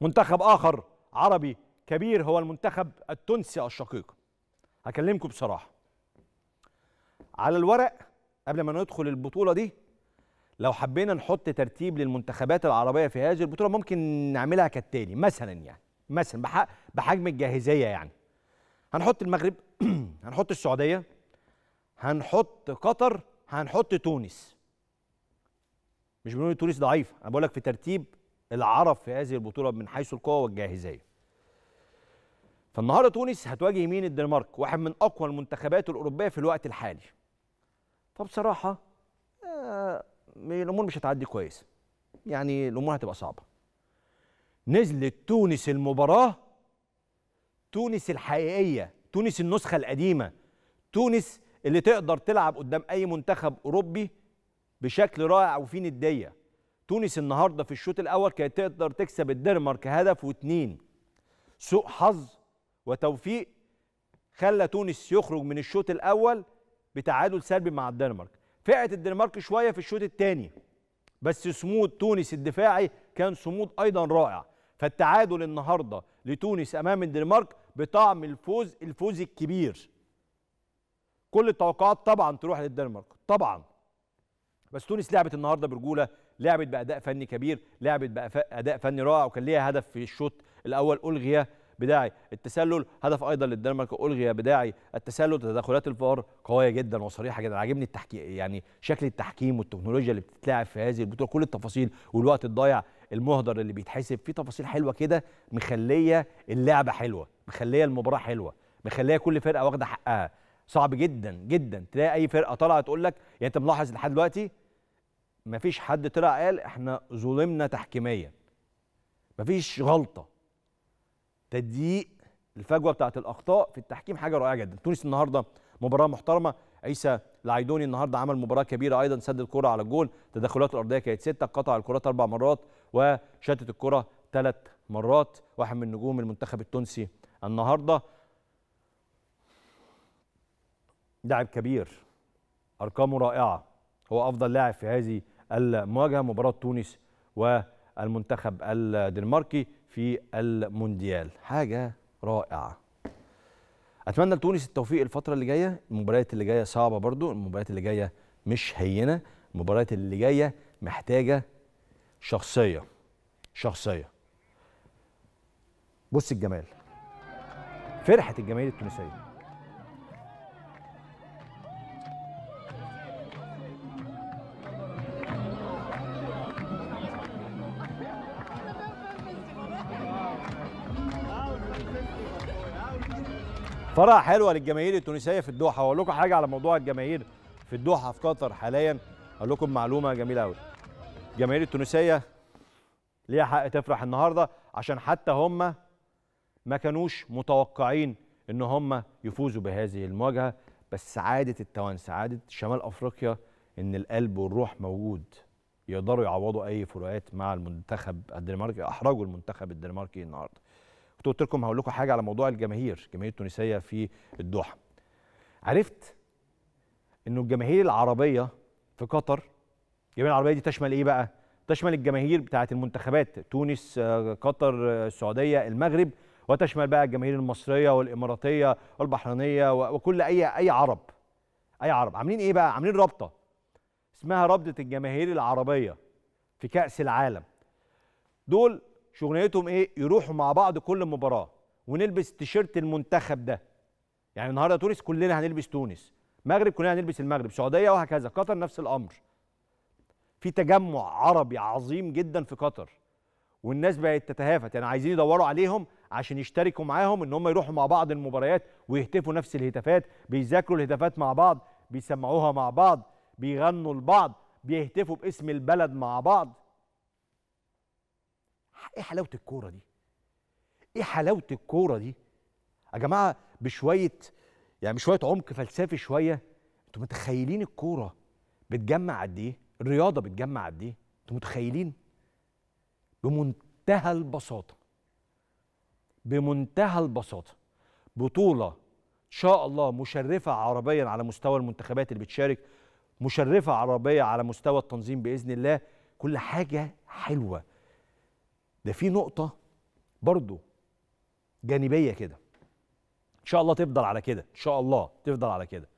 منتخب آخر عربي كبير هو المنتخب التونسي الشقيق هكلمكم بصراحة على الورق قبل ما ندخل البطولة دي لو حبينا نحط ترتيب للمنتخبات العربية في هذه البطولة ممكن نعملها كالتالي مثلا يعني مثلا بحجم الجاهزية يعني هنحط المغرب هنحط السعودية هنحط قطر هنحط تونس مش بنقول تونس ضعيفة أنا بقول لك في ترتيب العرب في هذه البطوله من حيث القوه والجاهزيه. فالنهارده تونس هتواجه مين الدنمارك واحد من اقوى المنتخبات الاوروبيه في الوقت الحالي. فبصراحه آه، الامور مش هتعدي كويس. يعني الامور هتبقى صعبه. نزلت تونس المباراه تونس الحقيقيه، تونس النسخه القديمه، تونس اللي تقدر تلعب قدام اي منتخب اوروبي بشكل رائع وفي نديه. تونس النهارده في الشوط الاول كانت تقدر تكسب الدنمارك هدف واثنين سوء حظ وتوفيق خلى تونس يخرج من الشوط الاول بتعادل سلبي مع الدنمارك فقعت الدنمارك شويه في الشوط الثاني بس صمود تونس الدفاعي كان صمود ايضا رائع فالتعادل النهارده لتونس امام الدنمارك بطعم الفوز الفوز الكبير كل التوقعات طبعا تروح للدنمارك طبعا بس تونس لعبت النهارده برجوله لعبت باداء فني كبير لعبت باداء فني رائع وكان ليها هدف في الشوط الاول الغي بداعي التسلل هدف ايضا للدنمارك الغي بداعي التسلل تدخلات الفار قويه جدا وصريحه جدا عاجبني التحكيم يعني شكل التحكيم والتكنولوجيا اللي بتتلعب في هذه البطوله كل التفاصيل والوقت الضايع المهدر اللي بيتحسب في تفاصيل حلوه كده مخليه اللعبه حلوه مخليه المباراه حلوه مخليه كل فرقه واخده حقها صعب جدا جدا تلاقي اي فرقه طالعه تقول لك يعني انت ملاحظ لحد دلوقتي ما فيش حد طلع قال احنا ظلمنا تحكيميا ما فيش غلطه تضييق الفجوه بتاعه الاخطاء في التحكيم حاجه رائعه جدا تونس النهارده مباراه محترمه عيسى العيدوني النهارده عمل مباراه كبيره ايضا سد الكره على الجول تدخلات الارضيه كانت سته قطع الكرات اربع مرات وشتت الكره ثلاث مرات واحد من نجوم المنتخب التونسي النهارده لاعب كبير ارقامه رائعه هو افضل لاعب في هذه المواجهه مباراه تونس والمنتخب الدنماركي في المونديال حاجه رائعه اتمنى لتونس التوفيق الفتره اللي جايه المباريات اللي جايه صعبه برضو المباريات اللي جايه مش هينه المباريات اللي جايه محتاجه شخصيه شخصيه بص الجمال فرحه الجماهير التونسيه فرحه حلوه للجماهير التونسيه في الدوحه واقول لكم حاجه على موضوع الجماهير في الدوحه في قطر حاليا اقول لكم معلومه جميله قوي الجماهير التونسيه ليها حق تفرح النهارده عشان حتى هم ما كانوش متوقعين ان هم يفوزوا بهذه المواجهه بس سعاده التوان سعاده شمال افريقيا ان القلب والروح موجود يقدروا يعوضوا اي فروقات مع المنتخب الدنماركي احرجوا المنتخب الدنماركي النهارده كنت قلت لكم هقول لكم حاجه على موضوع الجماهير الجماهير التونسيه في الدوحه عرفت انه الجماهير العربيه في قطر الجماهير العربيه دي تشمل ايه بقى تشمل الجماهير بتاعه المنتخبات تونس آه، قطر آه، السعوديه المغرب وتشمل بقى الجماهير المصريه والاماراتيه والبحرينيه وكل اي اي عرب اي عرب عاملين ايه بقى عاملين رابطه اسمها رابطه الجماهير العربيه في كاس العالم دول شغلانتهم ايه يروحوا مع بعض كل مباراه ونلبس تيشيرت المنتخب ده يعني النهارده تونس كلنا هنلبس تونس مغرب كلنا هنلبس المغرب سعوديه وهكذا قطر نفس الامر في تجمع عربي عظيم جدا في قطر والناس بقت تتهافت يعني عايزين يدوروا عليهم عشان يشتركوا معاهم ان هم يروحوا مع بعض المباريات ويهتفوا نفس الهتافات بيذاكروا الهتافات مع بعض بيسمعوها مع بعض بيغنوا لبعض بيهتفوا باسم البلد مع بعض ايه حلاوه الكوره دي ايه حلاوه الكوره دي يا جماعه بشويه يعني بشويه عمق فلسفي شويه انتوا متخيلين الكوره بتجمع قد ايه الرياضه بتجمع قد ايه انتوا متخيلين بمنتهى البساطه بمنتهى البساطه بطوله ان شاء الله مشرفه عربيا على مستوى المنتخبات اللي بتشارك مشرفه عربيه على مستوى التنظيم باذن الله كل حاجه حلوه ده في نقطة برضو جانبية كده إن شاء الله تفضل على كده إن شاء الله تفضل على كده